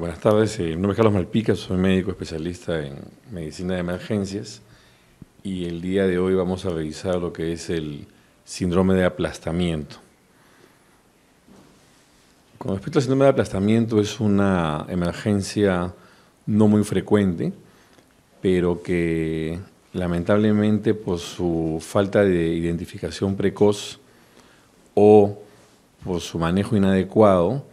Buenas tardes, eh, mi nombre es Carlos Malpica, soy médico especialista en medicina de emergencias y el día de hoy vamos a revisar lo que es el síndrome de aplastamiento. Con respecto al síndrome de aplastamiento, es una emergencia no muy frecuente, pero que lamentablemente por su falta de identificación precoz o por su manejo inadecuado,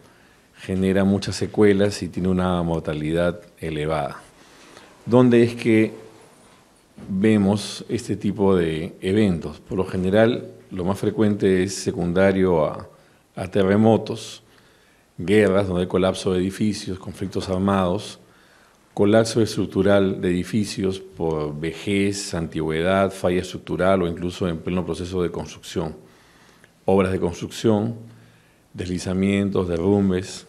genera muchas secuelas y tiene una mortalidad elevada. ¿Dónde es que vemos este tipo de eventos? Por lo general, lo más frecuente es secundario a, terremotos, guerras donde hay colapso de edificios, conflictos armados, colapso estructural de edificios por vejez, antigüedad, falla estructural o incluso en pleno proceso de construcción, obras de construcción, deslizamientos, derrumbes,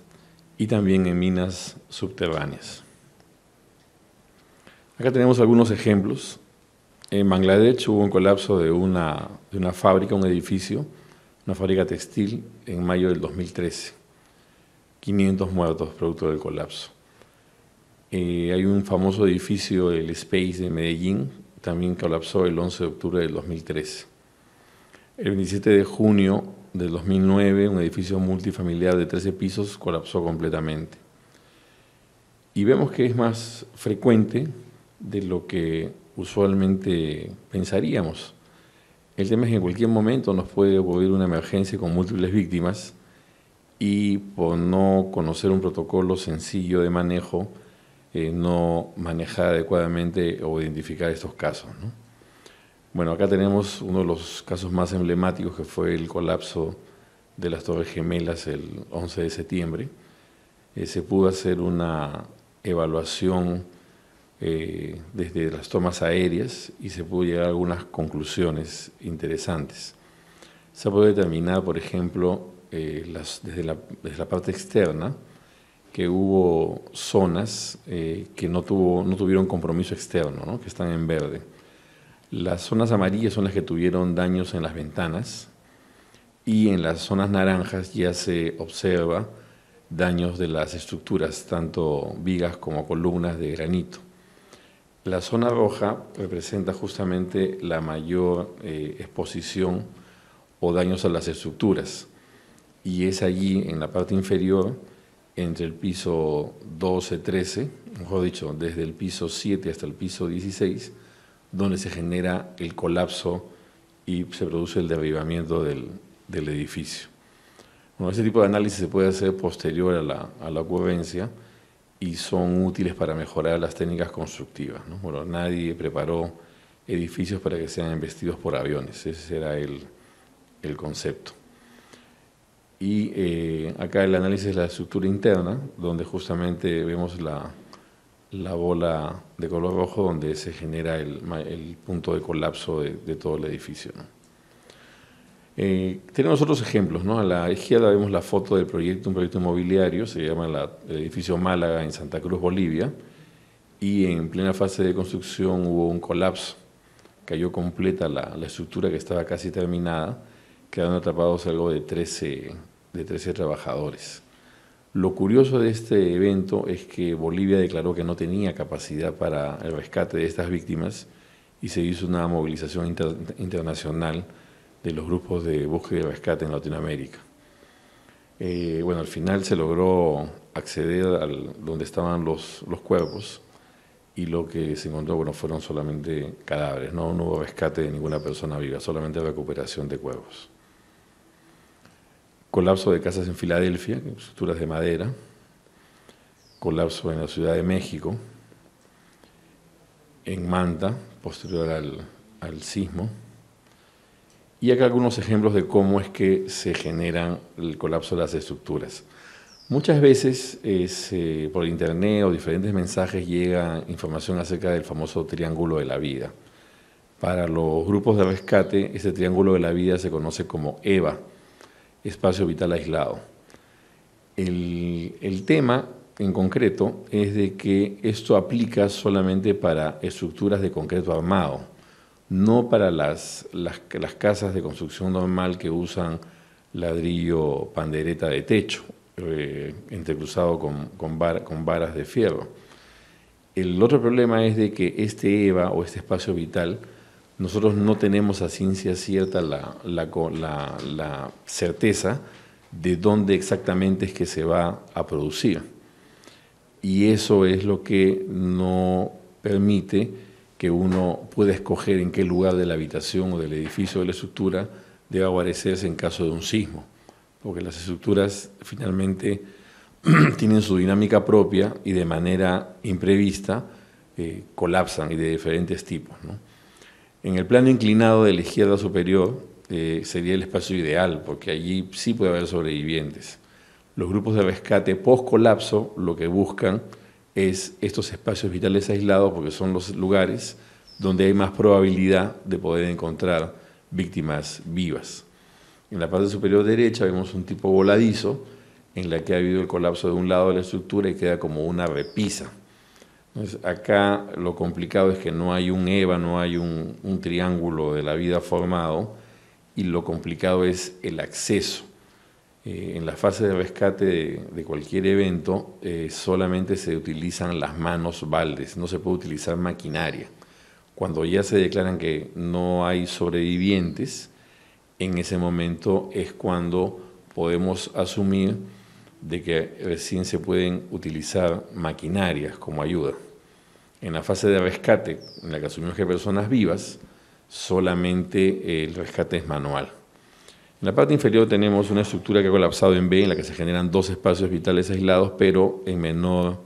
y también en minas subterráneas. Acá tenemos algunos ejemplos. En Bangladesh hubo un colapso de una, una fábrica, un edificio, una fábrica textil, en mayo del 2013. 500 muertos producto del colapso. Eh, hay un famoso edificio, el Space de Medellín, también colapsó el 11 de octubre del 2013. El 27 de junio del 2009, un edificio multifamiliar de 13 pisos colapsó completamente. Y vemos que es más frecuente de lo que usualmente pensaríamos. El tema es que en cualquier momento nos puede ocurrir una emergencia con múltiples víctimas y por no conocer un protocolo sencillo de manejo, eh, no manejar adecuadamente o identificar estos casos. ¿no? Bueno, acá tenemos uno de los casos más emblemáticos que fue el colapso de las Torres Gemelas el 11 de septiembre. Eh, se pudo hacer una evaluación eh, desde las tomas aéreas y se pudo llegar a algunas conclusiones interesantes. Se pudo determinar, por ejemplo, eh, desde, la, parte externa, que hubo zonas que no, no tuvieron compromiso externo, que están en verde las zonas amarillas son las que tuvieron daños en las ventanas y en las zonas naranjas ya se observa daños de las estructuras, tanto vigas como columnas de granito. La zona roja representa justamente la mayor eh, exposición o daños a las estructuras y es allí en la parte inferior entre el piso 12-13, mejor dicho, desde el piso 7 hasta el piso 16, donde se genera el colapso y se produce el derribamiento del, edificio. Bueno, ese tipo de análisis se puede hacer posterior a la, ocurrencia y son útiles para mejorar las técnicas constructivas. nadie preparó edificios para que sean embestidos por aviones, ese era el, concepto. Y eh, acá el análisis de la estructura interna, donde justamente vemos la, la bola de color rojo donde se genera el, punto de colapso de, todo el edificio. Eh, tenemos otros ejemplos. A la izquierda vemos la foto del proyecto, un proyecto inmobiliario, se llama el edificio Málaga en Santa Cruz, Bolivia, y en plena fase de construcción hubo un colapso. Cayó completa la, estructura que estaba casi terminada, quedando atrapados algo de de 13 trabajadores. Lo curioso de este evento es que Bolivia declaró que no tenía capacidad para el rescate de estas víctimas y se hizo una movilización internacional de los grupos de búsqueda y rescate en Latinoamérica. Eh, bueno, al final se logró acceder al donde estaban los, los cuerpos y lo que se encontró bueno, fueron solamente cadáveres, ¿no? no hubo rescate de ninguna persona viva, solamente recuperación de cuerpos colapso de casas en Filadelfia, estructuras de madera, colapso en la Ciudad de México, en Manta, posterior al, sismo, y acá algunos ejemplos de cómo es que se generan el colapso de las estructuras. Muchas veces eh, por internet o diferentes mensajes llega información acerca del famoso triángulo de la vida. Para los grupos de rescate, ese triángulo de la vida se conoce como EVA, espacio vital aislado. El, tema en concreto es de que esto aplica solamente para estructuras de concreto armado, no para las, las, casas de construcción normal que usan ladrillo pandereta de techo, eh, entrecruzado con, con varas de fierro. El otro problema es de que este EVA o este espacio vital nosotros no tenemos a ciencia cierta la, certeza de dónde exactamente es que se va a producir. Y eso es lo que no permite que uno pueda escoger en qué lugar de la habitación o del edificio o de la estructura debe aparecerse en caso de un sismo, porque las estructuras finalmente tienen su dinámica propia y de manera imprevista eh, colapsan y de diferentes tipos. ¿no? En el plano inclinado de la izquierda superior eh, sería el espacio ideal, porque allí sí puede haber sobrevivientes. Los grupos de rescate post-colapso lo que buscan es estos espacios vitales aislados, porque son los lugares donde hay más probabilidad de poder encontrar víctimas vivas. En la parte superior derecha vemos un tipo voladizo en la que ha habido el colapso de un lado de la estructura y queda como una repisa acá lo complicado es que no hay un EVA, no hay un, triángulo de la vida formado y lo complicado es el acceso. Eh, en la fase de rescate de, cualquier evento eh, solamente se utilizan las manos baldes, no se puede utilizar maquinaria. Cuando ya se declaran que no hay sobrevivientes, en ese momento es cuando podemos asumir de que recién se pueden utilizar maquinarias como ayuda. En la fase de rescate, en la que asumimos que hay personas vivas, solamente eh, el rescate es manual. En la parte inferior tenemos una estructura que ha colapsado en B, en la que se generan dos espacios vitales aislados, pero de menor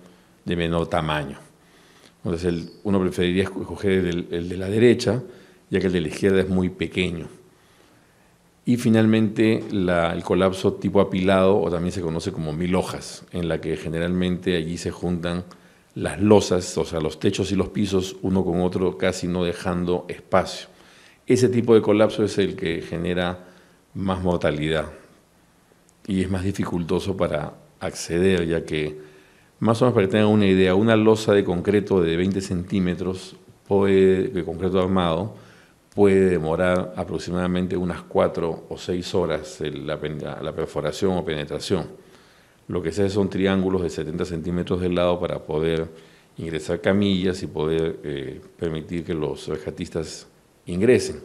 tamaño. Entonces uno preferiría escoger el de la derecha, ya que el de la izquierda es muy pequeño y finalmente el colapso tipo apilado, o también se conoce como mil hojas, en la que generalmente allí se juntan las losas, o sea, los techos y los pisos uno con otro, casi no dejando espacio. Ese tipo de colapso es el que genera más mortalidad y es más dificultoso para acceder, ya que, más o menos para que tengan una idea, una losa de concreto de 20 centímetros de concreto armado puede demorar aproximadamente unas cuatro o seis horas la, perforación o penetración. Lo que se hace son triángulos de 70 centímetros de lado para poder ingresar camillas y poder eh, permitir que los rescatistas ingresen.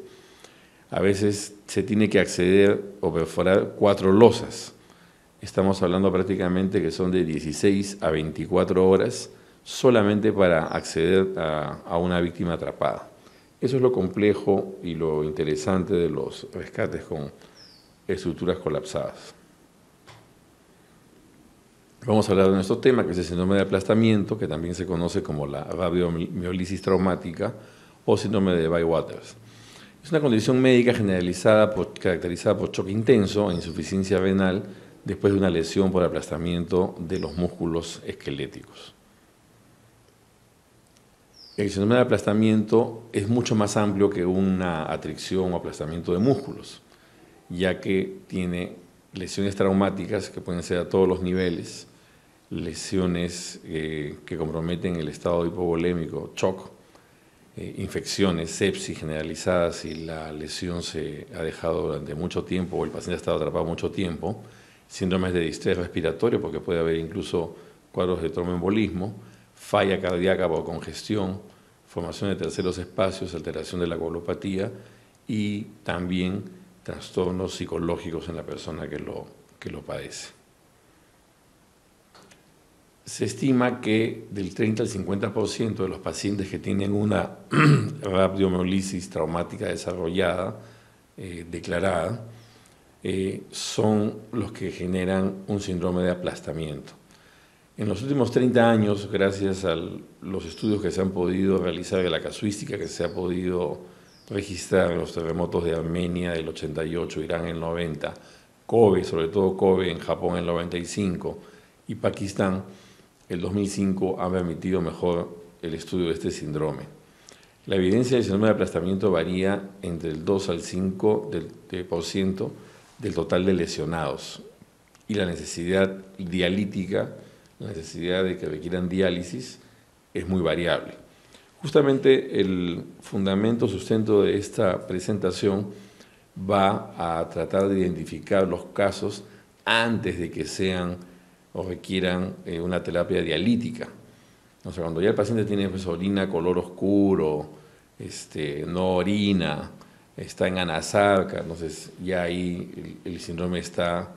A veces se tiene que acceder o perforar cuatro losas. Estamos hablando prácticamente que son de 16 a 24 horas solamente para acceder a una víctima atrapada. Eso es lo complejo y lo interesante de los rescates con estructuras colapsadas. Vamos a hablar de nuestro tema, que es el síndrome de aplastamiento, que también se conoce como la radiomiolisis traumática o síndrome de Bywaters. Es una condición médica generalizada caracterizada por choque intenso e insuficiencia renal después de una lesión por aplastamiento de los músculos esqueléticos. El síndrome de aplastamiento es mucho más amplio que una atricción o aplastamiento de músculos, ya que tiene lesiones traumáticas que pueden ser a todos los niveles, lesiones eh, que comprometen el estado hipovolémico, shock, eh, infecciones, sepsis generalizadas si la lesión se ha dejado durante mucho tiempo o el paciente ha estado atrapado mucho tiempo, síndromes de distrés respiratorio porque puede haber incluso cuadros de tromboembolismo, falla cardíaca por congestión, formación de terceros espacios, alteración de la colopatía y también trastornos psicológicos en la persona que lo, que lo padece. Se estima que del 30 al 50% de los pacientes que tienen una rabdomiolisis traumática desarrollada, eh, declarada, eh, son los que generan un síndrome de aplastamiento. En los últimos 30 años, gracias a los estudios que se han podido realizar de la casuística que se ha podido registrar en los terremotos de Armenia del 88, Irán el 90, Kobe, sobre todo Kobe en Japón en el 95 y Pakistán, el 2005 ha permitido mejor el estudio de este síndrome. La evidencia del síndrome de aplastamiento varía entre el 2 al 5% del, del total de lesionados y la necesidad dialítica la necesidad de que requieran diálisis es muy variable. Justamente el fundamento, sustento de esta presentación va a tratar de identificar los casos antes de que sean o requieran eh, una terapia dialítica. O sea, cuando ya el paciente tiene pues, orina color oscuro, este, no orina, está en anasarca, entonces ya ahí el, síndrome está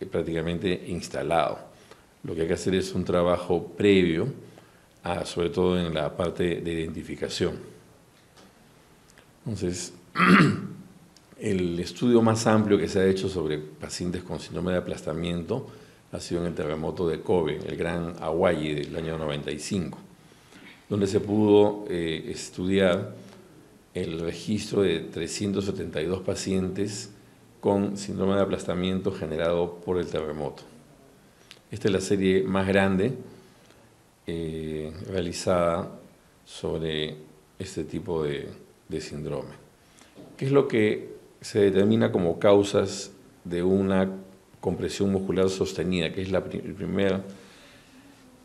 eh, prácticamente instalado. Lo que hay que hacer es un trabajo previo, sobre todo en la parte de identificación. Entonces, el estudio más amplio que se ha hecho sobre pacientes con síndrome de aplastamiento ha sido en el terremoto de Kobe, el gran Hawaii del año 95, donde se pudo eh, estudiar el registro de 372 pacientes con síndrome de aplastamiento generado por el terremoto. Esta es la serie más grande eh, realizada sobre este tipo de, síndrome. ¿Qué es lo que se determina como causas de una compresión muscular sostenida, que es la eh,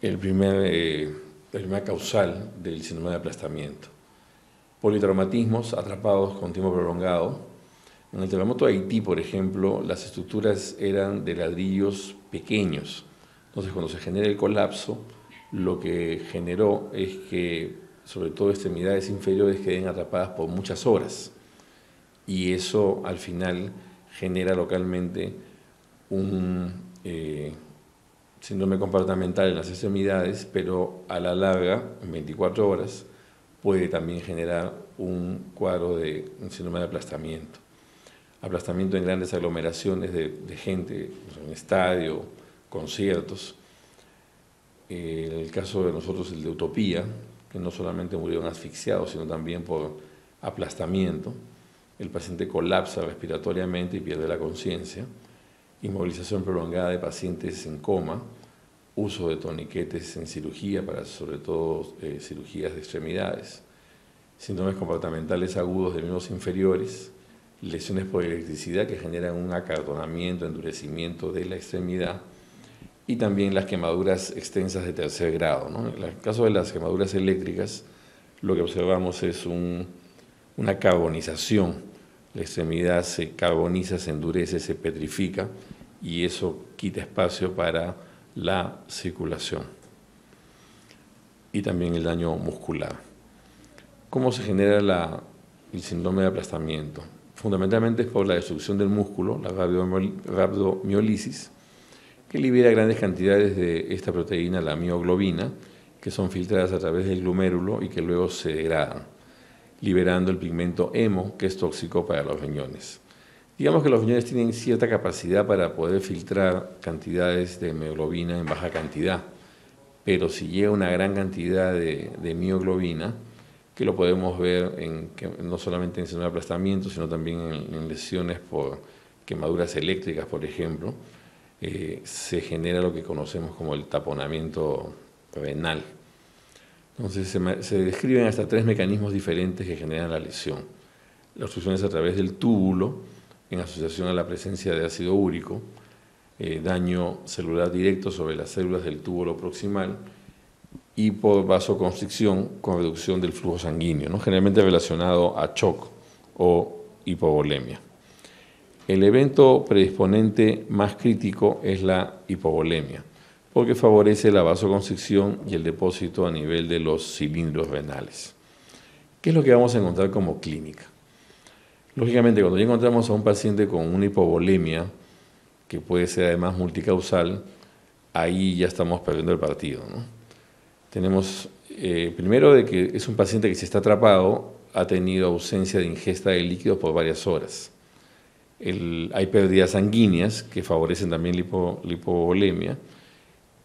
el primer, causal del síndrome de aplastamiento. Politraumatismos atrapados con tiempo prolongado. En el terremoto de Haití, por ejemplo, las estructuras eran de ladrillos pequeños entonces, cuando se genera el colapso, lo que generó es que, sobre todo extremidades inferiores, queden atrapadas por muchas horas. Y eso al final genera localmente un eh, síndrome comportamental en las extremidades, pero a la larga, en 24 horas, puede también generar un cuadro de síndrome de aplastamiento. Aplastamiento en grandes aglomeraciones de, gente, en un estadio, conciertos. Eh, el caso de nosotros, el de Utopía, que no solamente murieron asfixiados, sino también por aplastamiento. El paciente colapsa respiratoriamente y pierde la conciencia. Inmovilización prolongada de pacientes en coma. Uso de toniquetes en cirugía, para sobre todo eh, cirugías de extremidades. síntomas comportamentales agudos de miembros inferiores. Lesiones por electricidad que generan un acartonamiento, endurecimiento de la extremidad y también las quemaduras extensas de tercer grado. En el caso de las quemaduras eléctricas, lo que observamos es una carbonización. La extremidad se carboniza, se endurece, se petrifica y eso quita espacio para la circulación y también el daño muscular. ¿Cómo se genera el síndrome de aplastamiento? Fundamentalmente es por la destrucción del músculo, la rabdomiolisis, que libera grandes cantidades de esta proteína, la mioglobina, que son filtradas a través del glomérulo y que luego se degradan, liberando el pigmento hemo, que es tóxico para los riñones. Digamos que los riñones tienen cierta capacidad para poder filtrar cantidades de mioglobina en baja cantidad, pero si llega una gran cantidad de, mioglobina, que lo podemos ver no solamente en el aplastamiento, sino también en lesiones por quemaduras eléctricas, por ejemplo, eh, se genera lo que conocemos como el taponamiento renal. Entonces se, describen hasta tres mecanismos diferentes que generan la lesión. La obstrucción es a través del túbulo, en asociación a la presencia de ácido úrico, eh, daño celular directo sobre las células del túbulo proximal y por vasoconstricción con reducción del flujo sanguíneo, generalmente relacionado a shock o hipovolemia. El evento predisponente más crítico es la hipovolemia, porque favorece la vasoconstricción y el depósito a nivel de los cilindros renales. ¿Qué es lo que vamos a encontrar como clínica? Lógicamente, cuando ya encontramos a un paciente con una hipovolemia, que puede ser además multicausal, ahí ya estamos perdiendo el partido. Tenemos, eh, primero, de que es un paciente que se está atrapado ha tenido ausencia de ingesta de líquidos por varias horas hay pérdidas sanguíneas que favorecen también lipo, lipovolemia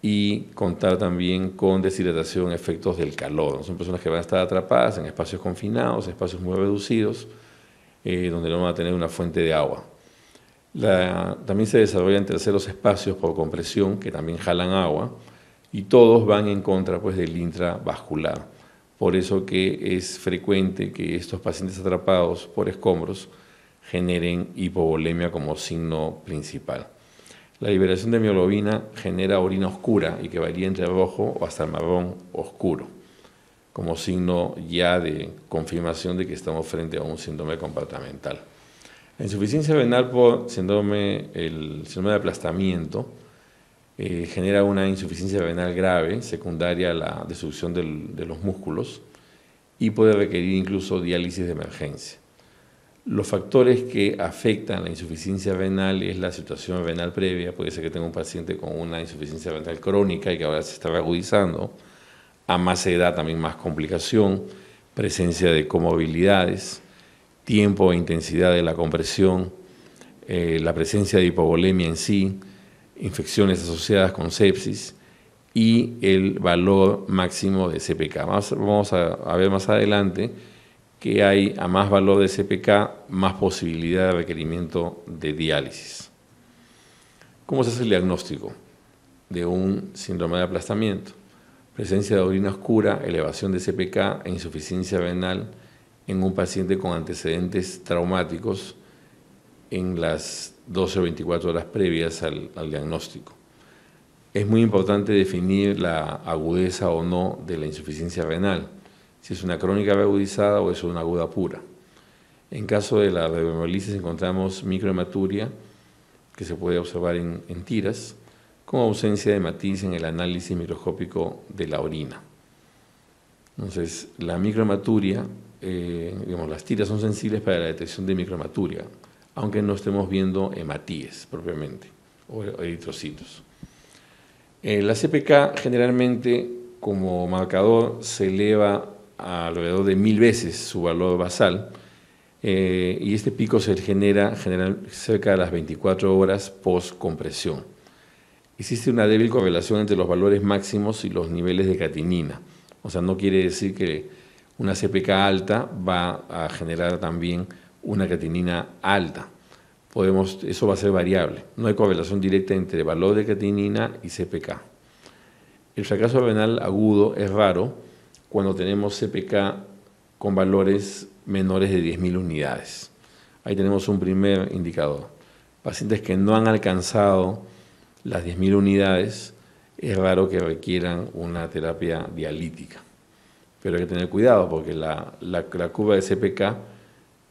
y contar también con deshidratación, efectos del calor. Son personas que van a estar atrapadas en espacios confinados, espacios muy reducidos, eh, donde no van a tener una fuente de agua. también se desarrollan terceros espacios por compresión que también jalan agua y todos van en contra pues, del intravascular. Por eso que es frecuente que estos pacientes atrapados por escombros generen hipovolemia como signo principal. La liberación de mioglobina genera orina oscura y que varía entre rojo o hasta marrón oscuro, como signo ya de confirmación de que estamos frente a un síndrome comportamental. insuficiencia venal por síndrome, el síndrome de aplastamiento eh, genera una insuficiencia venal grave, secundaria a la destrucción de los músculos, y puede requerir incluso diálisis de emergencia. Los factores que afectan la insuficiencia renal es la situación renal previa, puede ser que tenga un paciente con una insuficiencia renal crónica y que ahora se está agudizando, a más edad también más complicación, presencia de comorbilidades, tiempo e intensidad de la compresión, eh, la presencia de hipovolemia en sí, infecciones asociadas con sepsis y el valor máximo de CPK. Vamos, a ver más adelante que hay a más valor de CPK, más posibilidad de requerimiento de diálisis. ¿Cómo se hace el diagnóstico de un síndrome de aplastamiento? Presencia de orina oscura, elevación de CPK e insuficiencia renal en un paciente con antecedentes traumáticos en las 12 o 24 horas previas al, al diagnóstico. Es muy importante definir la agudeza o no de la insuficiencia renal si es una crónica agudizada o es una aguda pura. En caso de la rabiomielitis encontramos microhematuria, que se puede observar en, tiras, con ausencia de matiz en el análisis microscópico de la orina. Entonces, la microhematuria, eh, digamos, las tiras son sensibles para la detección de microhematuria, aunque no estemos viendo hematíes propiamente o eritrocitos. Eh, la CPK generalmente como marcador se eleva alrededor de mil veces su valor basal. Eh, y este pico se genera, general cerca de las 24 horas post compresión. Existe una débil correlación entre los valores máximos y los niveles de catinina. O sea, no quiere decir que una CPK alta va a generar también una catinina alta. Podemos, eso va a ser variable. No hay correlación directa entre valor de catinina y CPK. El fracaso renal agudo es raro cuando tenemos CPK con valores menores de 10.000 unidades. Ahí tenemos un primer indicador. Pacientes que no han alcanzado las 10.000 unidades, es raro que requieran una terapia dialítica. Pero hay que tener cuidado porque la, la, curva de CPK,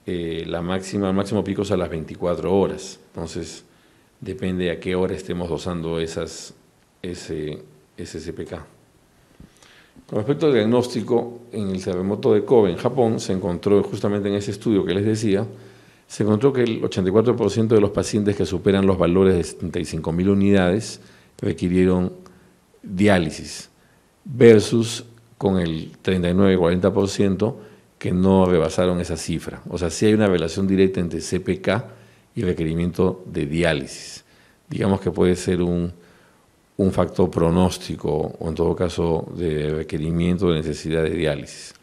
eh, la máxima, el máximo pico es a las 24 horas. Entonces, depende a qué hora estemos dosando esas, ese, ese CPK. Con respecto al diagnóstico, en el terremoto de Kobe, en Japón, se encontró justamente en ese estudio que les decía, se encontró que el 84% de los pacientes que superan los valores de 75.000 unidades requirieron diálisis, versus con el 39-40% que no rebasaron esa cifra. O sea, sí hay una relación directa entre CPK y requerimiento de diálisis. Digamos que puede ser un un factor pronóstico o en todo caso de requerimiento de necesidad de diálisis.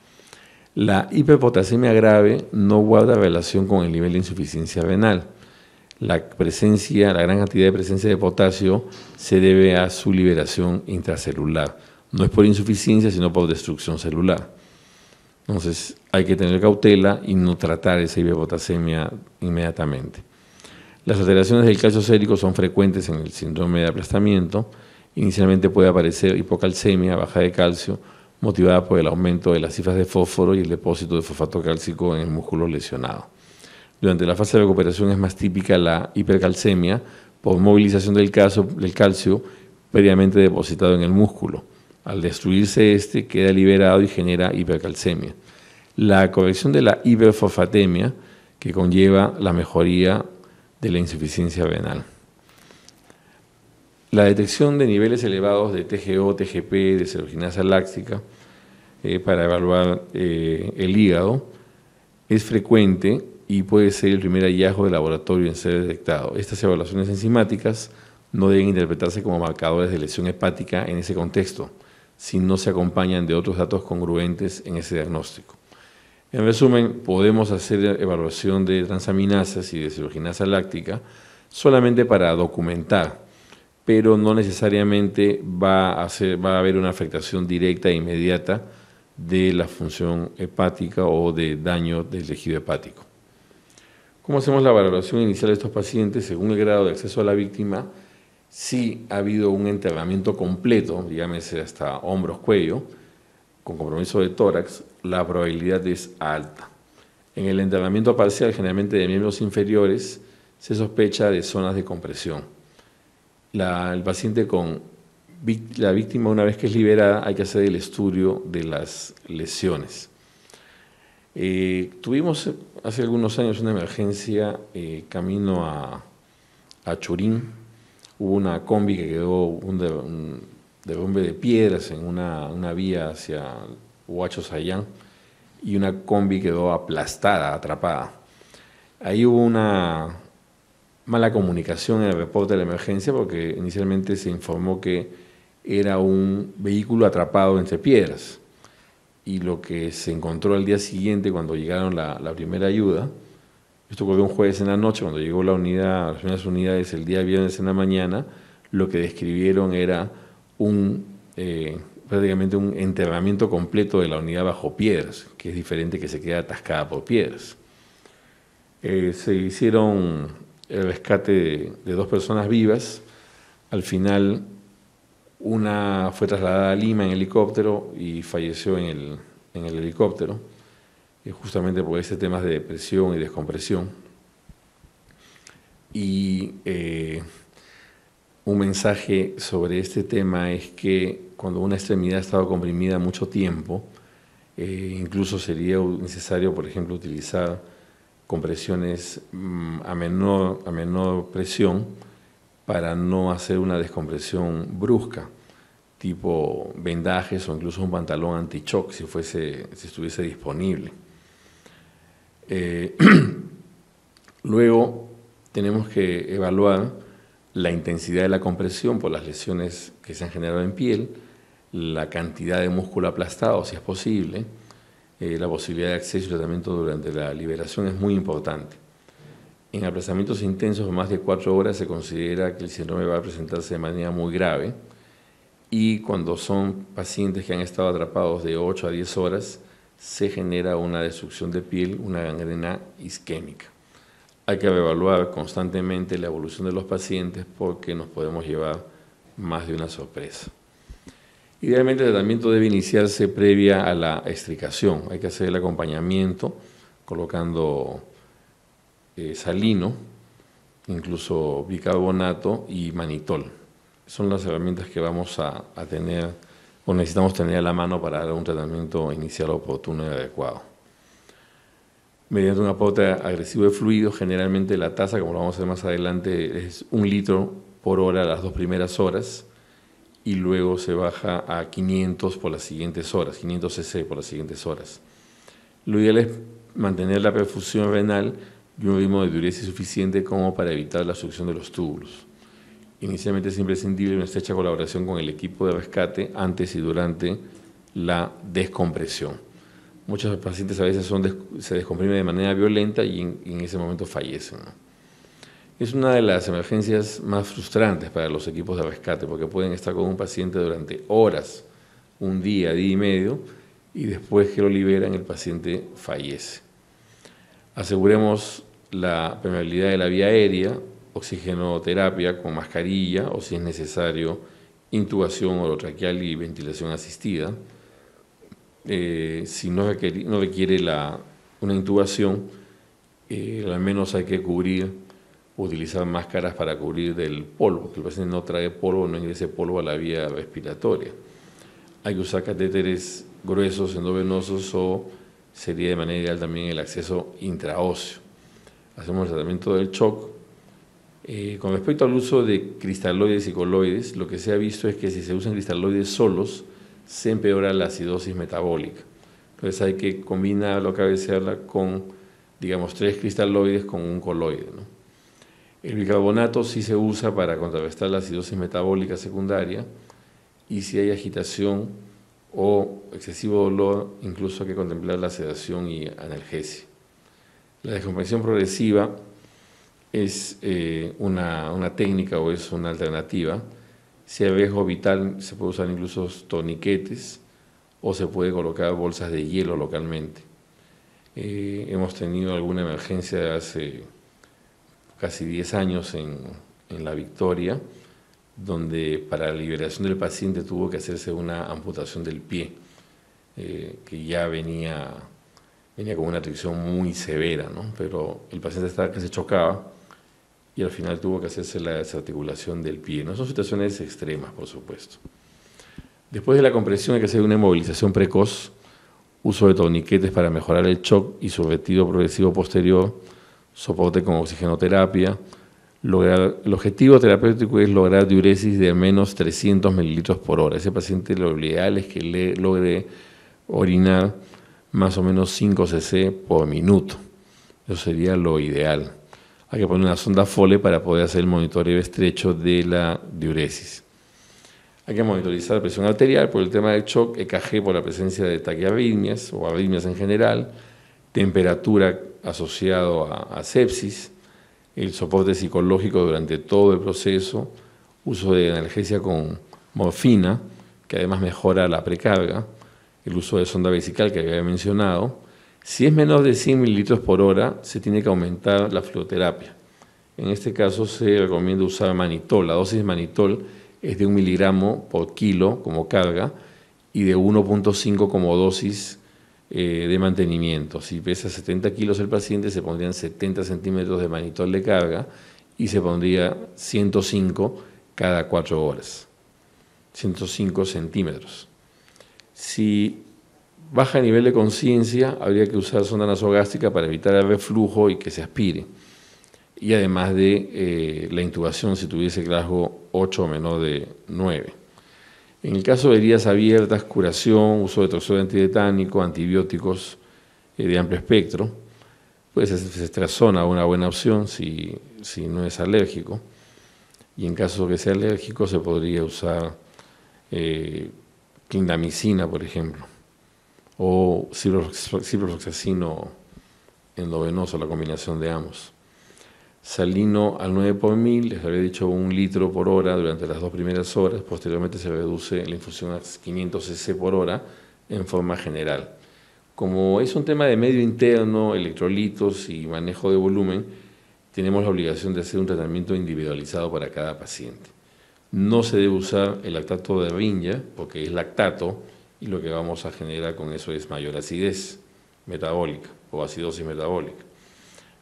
La hiperpotasemia grave no guarda relación con el nivel de insuficiencia renal. La presencia, la gran cantidad de presencia de potasio se debe a su liberación intracelular. No es por insuficiencia, sino por destrucción celular. Entonces hay que tener cautela y no tratar esa hiperpotasemia inmediatamente. Las alteraciones del calcio sérico son frecuentes en el síndrome de aplastamiento. Inicialmente puede aparecer hipocalcemia, baja de calcio, motivada por el aumento de las cifras de fósforo y el depósito de fosfato cálcico en el músculo lesionado. Durante la fase de recuperación es más típica la hipercalcemia por movilización del, calcio, del calcio previamente depositado en el músculo. Al destruirse este, queda liberado y genera hipercalcemia. La corrección de la hiperfosfatemia, que conlleva la mejoría de la insuficiencia venal. La detección de niveles elevados de TGO, TGP, de seroginasa láctica eh, para evaluar eh, el hígado es frecuente y puede ser el primer hallazgo de laboratorio en ser detectado. Estas evaluaciones enzimáticas no deben interpretarse como marcadores de lesión hepática en ese contexto, si no se acompañan de otros datos congruentes en ese diagnóstico. En resumen, podemos hacer evaluación de transaminasas y de ciruginasa láctica solamente para documentar, pero no necesariamente va a, haber una afectación directa e inmediata de la función hepática o de daño del tejido hepático. ¿Cómo hacemos la valoración inicial de estos pacientes? Según el grado de acceso a la víctima, si sí ha habido un enterramiento completo, llámese hasta hombros, cuello, con compromiso de tórax, la probabilidad es alta. En el entrenamiento parcial, generalmente de miembros inferiores, se sospecha de zonas de compresión. La, el paciente con la víctima, una vez que es liberada, hay que hacer el estudio de las lesiones. Eh, tuvimos hace algunos años una emergencia eh, camino a, Churín. Hubo una combi que quedó un de bombe de piedras en una, vía hacia Huacho Sayán y una combi quedó aplastada, atrapada. Ahí hubo una mala comunicación en el reporte de la emergencia porque inicialmente se informó que era un vehículo atrapado entre piedras. Y lo que se encontró al día siguiente cuando llegaron la, primera ayuda, esto ocurrió un jueves en la noche, cuando llegó la unidad, las unidades el día viernes en la mañana, lo que describieron era un, eh, prácticamente un enterramiento completo de la unidad bajo piedras, que es diferente que se queda atascada por piedras. Eh, se hicieron el rescate de, dos personas vivas. Al final, una fue trasladada a Lima en helicóptero y falleció en el, en el helicóptero, eh, justamente por ese temas de depresión y descompresión. Y un mensaje sobre este tema es que cuando una extremidad ha estado comprimida mucho tiempo, eh, incluso sería necesario, por ejemplo, utilizar compresiones mm, a, menor, a menor presión para no hacer una descompresión brusca, tipo vendajes o incluso un pantalón antichoc si, fuese, si estuviese disponible. Eh, luego tenemos que evaluar la intensidad de la compresión por las lesiones que se han generado en piel, la cantidad de músculo aplastado, si es posible, eh, la posibilidad de acceso y tratamiento durante la liberación es muy importante. En aplazamientos intensos de más de 4 horas se considera que el síndrome va a presentarse de manera muy grave y cuando son pacientes que han estado atrapados de 8 a 10 horas, se genera una destrucción de piel, una gangrena isquémica. Hay que evaluar constantemente la evolución de los pacientes porque nos podemos llevar más de una sorpresa. Idealmente el tratamiento debe iniciarse previa a la extricación. Hay que hacer el acompañamiento colocando eh, salino, incluso bicarbonato y manitol. Son las herramientas que vamos a, a tener o necesitamos tener a la mano para dar un tratamiento inicial oportuno y adecuado mediante una pauta agresiva de fluido, Generalmente la tasa, como lo vamos a ver más adelante, es un litro por hora las dos primeras horas y luego se baja a 500 por las siguientes horas, 500 cc por las siguientes horas. Lo ideal es mantener la perfusión renal y un ritmo de dureza suficiente como para evitar la succión de los túbulos. Inicialmente es imprescindible una estrecha colaboración con el equipo de rescate antes y durante la descompresión muchos pacientes a veces se descomprimen de manera violenta y en, ese momento fallecen. Es una de las emergencias más frustrantes para los equipos de rescate porque pueden estar con un paciente durante horas, un día, día y medio, y después que lo liberan el paciente fallece. Aseguremos la permeabilidad de la vía aérea, oxigenoterapia con mascarilla o si es necesario intubación orotraqueal y ventilación asistida. Eh, si no requiere, una intubación, eh, al menos hay que cubrir, utilizar máscaras para cubrir del polvo, que el paciente no trae polvo, no ingrese polvo a la vía respiratoria. Hay que usar catéteres gruesos, endovenosos o sería de manera ideal también el acceso intraóseo. Hacemos el tratamiento del shock. Eh, con respecto al uso de cristaloides y coloides, lo que se ha visto es que si se usan cristaloides solos, se empeora la acidosis metabólica. Entonces hay que combinar la cabecearla con, digamos, tres cristaloides con un coloide. El bicarbonato sí se usa para contrarrestar la acidosis metabólica secundaria y si hay agitación o excesivo dolor, incluso hay que contemplar la sedación y analgesia. La descompensación progresiva es eh, una, una técnica o es una alternativa si hay riesgo vital, se puede usar incluso toniquetes o se puede colocar bolsas de hielo localmente. Eh, hemos tenido alguna emergencia hace casi 10 años en, La Victoria, donde para la liberación del paciente tuvo que hacerse una amputación del pie, eh, que ya venía, venía con una atrición muy severa, ¿no? pero el paciente estaba que se chocaba y al final tuvo que hacerse la desarticulación del pie. No son situaciones extremas, por supuesto. Después de la compresión hay que hacer una inmovilización precoz, uso de torniquetes para mejorar el shock y su retiro progresivo posterior, soporte con oxigenoterapia. el objetivo terapéutico es lograr diuresis de al menos 300 mililitros por hora. Ese paciente lo ideal es que le logre orinar más o menos 5 cc por minuto. Eso sería lo ideal hay que poner una sonda FOLE para poder hacer el monitoreo estrecho de la diuresis. Hay que monitorizar la presión arterial por el tema del shock, EKG por la presencia de taquiarritmias o arritmias en general, temperatura asociado a, a sepsis, el soporte psicológico durante todo el proceso, uso de analgesia con morfina, que además mejora la precarga, el uso de sonda vesical que había mencionado, si es menor de 100 mililitros por hora, se tiene que aumentar la fluoterapia. En este caso se recomienda usar manitol. La dosis de manitol es de 1 miligramo por kilo como carga y de 1.5 como dosis eh, de mantenimiento. Si pesa 70 kilos el paciente, se pondrían 70 centímetros de manitol de carga y se pondría 105 cada 4 horas. 105 centímetros. Si baja nivel de conciencia, habría que usar sonda nasogástrica para evitar el reflujo y que se aspire. Y además de eh, la intubación si tuviese grasgo 8 o menor de 9. En el caso de heridas abiertas, curación, uso de toxoide antidetánico, antibióticos eh, de amplio espectro, pues es estrazona una buena opción si, no es alérgico. Y en caso que sea alérgico se podría usar eh, clindamicina, por ejemplo o ciprofloxacino endovenoso, la combinación de ambos. Salino al 9 por mil, les había dicho un litro por hora durante las dos primeras horas, posteriormente se reduce la infusión a 500 cc por hora en forma general. Como es un tema de medio interno, electrolitos y manejo de volumen, tenemos la obligación de hacer un tratamiento individualizado para cada paciente. No se debe usar el lactato de rinja porque es lactato, y lo que vamos a generar con eso es mayor acidez metabólica o acidosis metabólica.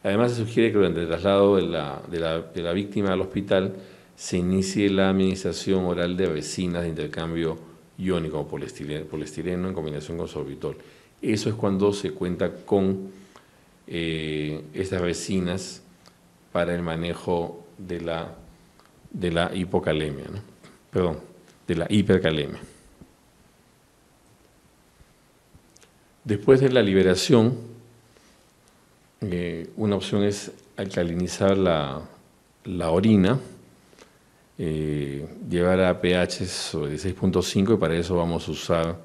Además, se sugiere que durante el traslado de la, víctima al hospital se inicie la administración oral de vecinas de intercambio iónico o poliestireno, en combinación con sorbitol. Eso es cuando se cuenta con eh, estas vecinas para el manejo de la, de la hipocalemia, perdón, de la hipercalemia. Después de la liberación, eh, una opción es alcalinizar la, orina, eh, llevar a pH sobre 6.5 y para eso vamos a usar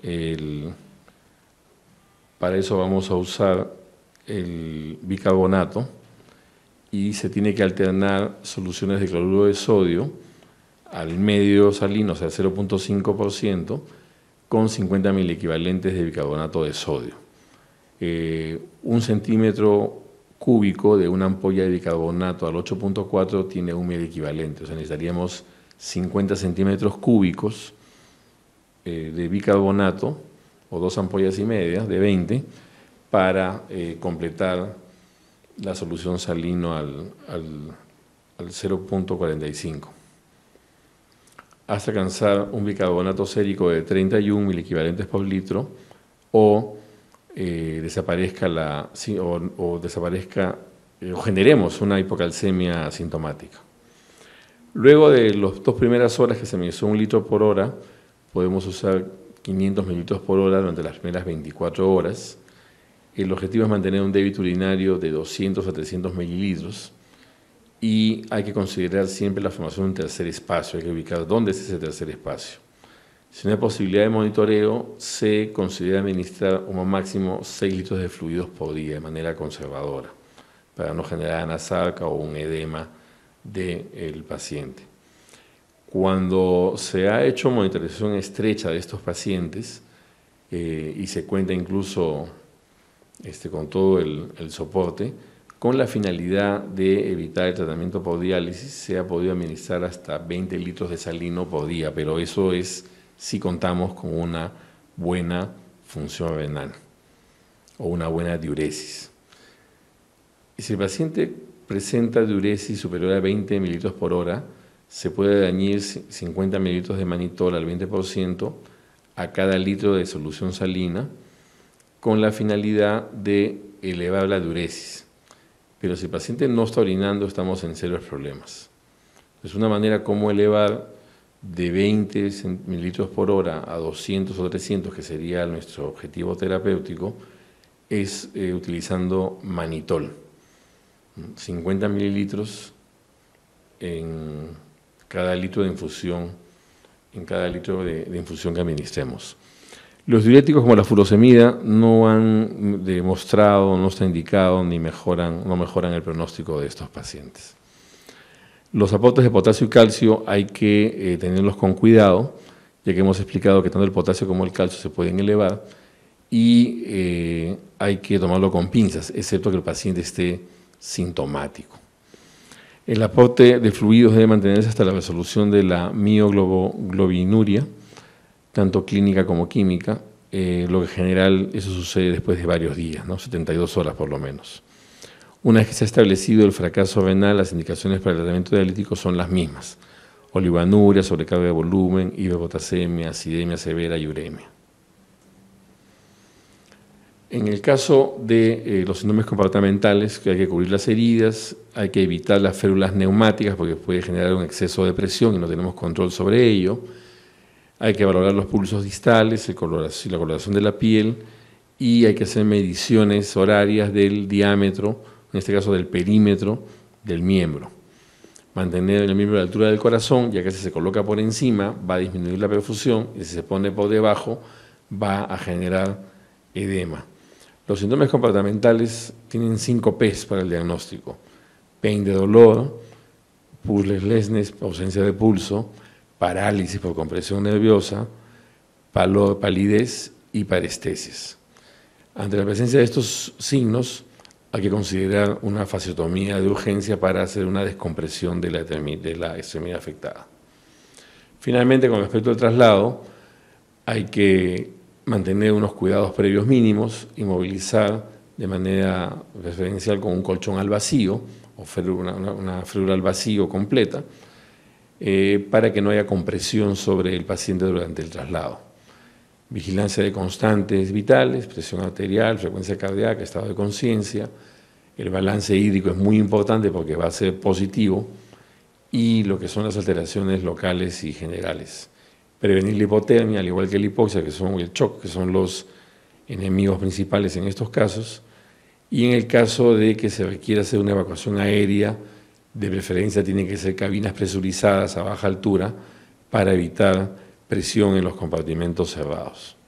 el, para eso vamos a usar el bicarbonato y se tiene que alternar soluciones de cloruro de sodio al medio salino, o sea, 0.5% con 50 mil equivalentes de bicarbonato de sodio. Eh, un centímetro cúbico de una ampolla de bicarbonato al 8.4 tiene un mil equivalente, o sea, necesitaríamos 50 centímetros cúbicos eh, de bicarbonato o dos ampollas y media de 20 para eh, completar la solución salino al 0.45 hasta alcanzar un bicarbonato sérico de 31 mil equivalentes por litro o eh, desaparezca la o, desaparezca eh, o generemos una hipocalcemia asintomática. Luego de las dos primeras horas que se hizo un litro por hora, podemos usar 500 mililitros por hora durante las primeras 24 horas. El objetivo es mantener un débito urinario de 200 a 300 mililitros y hay que considerar siempre la formación de un tercer espacio, hay que ubicar dónde es ese tercer espacio. Si no hay posibilidad de monitoreo, se considera administrar un máximo 6 litros de fluidos por día de manera conservadora, para no generar anasarca o un edema del paciente. Cuando se ha hecho monitorización estrecha de estos pacientes eh, y se cuenta incluso este, con todo el soporte, con la finalidad de evitar el tratamiento por diálisis, se ha podido administrar hasta 20 litros de salino por día, pero eso es si contamos con una buena función renal o una buena diuresis. Y si el paciente presenta diuresis superior a 20 mililitros por hora, se puede dañir 50 mililitros de manitol al 20% a cada litro de solución salina con la finalidad de elevar la diuresis pero si el paciente no está orinando, estamos en serios problemas. Es una manera como elevar de 20 mililitros por hora a 200 o 300, que sería nuestro objetivo terapéutico, es eh, utilizando manitol. 50 mililitros en cada litro en cada litro de infusión que administremos. Los diuréticos como la furosemida no han demostrado, no está indicado, ni mejoran, no mejoran el pronóstico de estos pacientes. Los aportes de potasio y calcio hay que eh, tenerlos con cuidado, ya que hemos explicado que tanto el potasio como el calcio se pueden elevar y eh, hay que tomarlo con pinzas, excepto que el paciente esté sintomático. El aporte de fluidos debe mantenerse hasta la resolución de la mioglobinuria tanto clínica como química, eh, lo que en general eso sucede después de varios días, ¿no? 72 horas por lo menos. Una vez que se ha establecido el fracaso venal, las indicaciones para el tratamiento dialítico son las mismas. Olivanuria, sobrecarga de volumen, hiperpotasemia, acidemia severa y uremia. En el caso de eh, los síndromes comportamentales, que hay que cubrir las heridas, hay que evitar las férulas neumáticas porque puede generar un exceso de presión y no tenemos control sobre ello hay que valorar los pulsos distales, la coloración de la piel y hay que hacer mediciones horarias del diámetro, en este caso del perímetro del miembro. Mantener el miembro la altura del corazón, ya que si se coloca por encima va a disminuir la perfusión y si se pone por debajo va a generar edema. Los síntomas comportamentales tienen cinco P's para el diagnóstico. Pain de dolor, pulses lesnes, ausencia de pulso, parálisis por compresión nerviosa, palidez y parestesis. Ante la presencia de estos signos, hay que considerar una fasciotomía de urgencia para hacer una descompresión de la, extremidad afectada. Finalmente, con respecto al traslado, hay que mantener unos cuidados previos mínimos, y movilizar de manera referencial con un colchón al vacío o una, una, al vacío completa, eh, para que no haya compresión sobre el paciente durante el traslado. Vigilancia de constantes vitales, presión arterial, frecuencia cardíaca, estado de conciencia. El balance hídrico es muy importante porque va a ser positivo y lo que son las alteraciones locales y generales. Prevenir la hipotermia, al igual que la hipoxia, que son el shock, que son los enemigos principales en estos casos. Y en el caso de que se requiera hacer una evacuación aérea, de preferencia tienen que ser cabinas presurizadas a baja altura para evitar presión en los compartimentos cerrados.